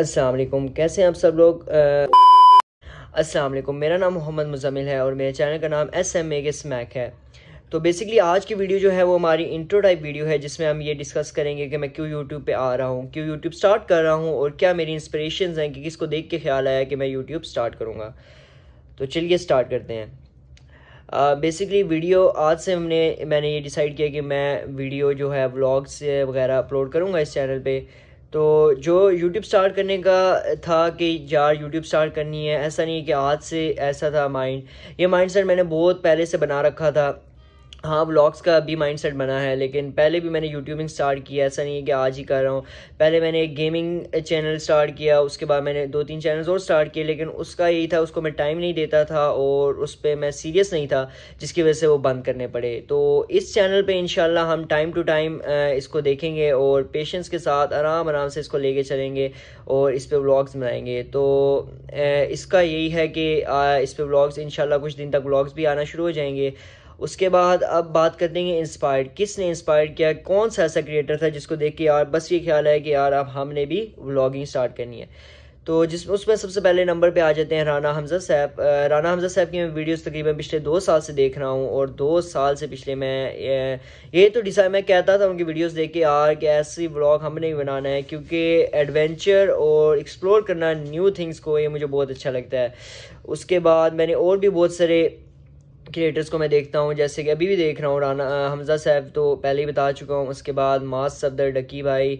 अस्सलाम वालेकुम कैसे हैं आप सब लोग अस्सलाम वालेकुम मेरा नाम मोहम्मद मुजमिल है और मेरे चैनल का नाम एस एम ए के स्मैक है तो बेसिकली आज की वीडियो जो है वो हमारी इंट्रो टाइप वीडियो है जिसमें हम ये डिस्कस करेंगे कि मैं क्यों यूट्यूब पे आ रहा हूँ क्यों यूट्यूब स्टार्ट कर रहा हूँ और क्या मेरी इंस्परेशन हैं कि किसको देख के ख्याल आया कि मैं यूट्यूब स्टार्ट करूँगा तो चलिए स्टार्ट करते हैं बेसिकली uh, वीडियो आज से हमने मैंने ये डिसाइड किया कि मैं वीडियो जो है व्लॉग्स वगैरह अपलोड करूँगा इस चैनल पर तो जो यूट्यूब स्टार्ट करने का था कि यार यूट्यूब स्टार्ट करनी है ऐसा नहीं है कि आज से ऐसा था माइंड ये माइंड सेट मैंने बहुत पहले से बना रखा था हाँ व्लॉग्स का भी माइंडसेट बना है लेकिन पहले भी मैंने यूट्यूबिंग स्टार्ट किया ऐसा नहीं है कि आज ही कर रहा हूँ पहले मैंने एक गेमिंग चैनल स्टार्ट किया उसके बाद मैंने दो तीन चैनल्स और स्टार्ट किए लेकिन उसका यही था उसको मैं टाइम नहीं देता था और उस पर मैं सीरियस नहीं था जिसकी वजह से वो बंद करने पड़े तो इस चैनल पर इन हम टाइम टू टाइम इसको देखेंगे और पेशेंस के साथ आराम आराम से इसको लेके चलेंगे और इस पर व्लॉग्स बनाएंगे तो इसका यही है कि इस पर व्लॉग्स इन कुछ दिन तक ब्लॉग्स भी आना शुरू हो जाएंगे उसके बाद अब बात कर देंगे इंस्पायर्ड किसने इंस्पायर किया कौन सा ऐसा क्रिएटर था जिसको देख के यार बस ये ख्याल है कि यार अब हमने भी व्लॉगिंग स्टार्ट करनी है तो जिस उसमें सबसे पहले नंबर पे आ जाते हैं राना हमजा साहब राना हमजा साहब की मैं वीडियोस तकरीबन पिछले दो साल से देख रहा हूँ और दो साल से पिछले मैं ये तो डिसाइड मैं कहता था उनकी वीडियोस देख के यार कि ऐसी ब्लॉग हमने भी बनाना है क्योंकि एडवेंचर और एक्सप्लोर करना न्यू थिंग्स को ये मुझे बहुत अच्छा लगता है उसके बाद मैंने और भी बहुत सारे क्रिएटर्स को मैं देखता हूँ जैसे कि अभी भी देख रहा हूँ राना हमज़ा साहब तो पहले ही बता चुका हूँ उसके बाद मास सफदर डकी भाई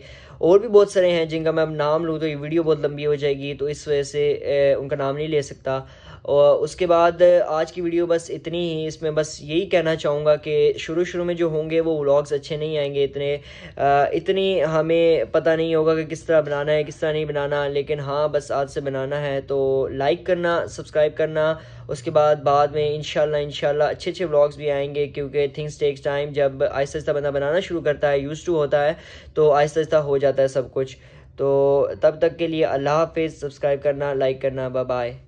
और भी बहुत सारे हैं जिनका मैं अब नाम लूँ तो ये वीडियो बहुत लंबी हो जाएगी तो इस वजह से उनका नाम नहीं ले सकता और उसके बाद आज की वीडियो बस इतनी ही इसमें बस यही कहना चाहूँगा कि शुरू शुरू में जो होंगे वो व्लॉग्स अच्छे नहीं आएंगे इतने इतनी हमें पता नहीं होगा कि किस तरह बनाना है किस तरह नहीं बनाना लेकिन हाँ बस आज से बनाना है तो लाइक करना सब्सक्राइब करना उसके बाद बाद में इन शाला इंशाल्लाह अच्छे अच्छे व्लॉग्स भी आएंगे क्योंकि थिंग्स टेक्स टाइम जब आहिस्ता आहिस्ता बंदा बनाना शुरू करता है यूज़ टू होता है तो आहिस्ता आहिस्ता हो जाता है सब कुछ तो तब तक के लिए अल्लाह हाफिज़ सब्सक्राइब करना लाइक करना बाय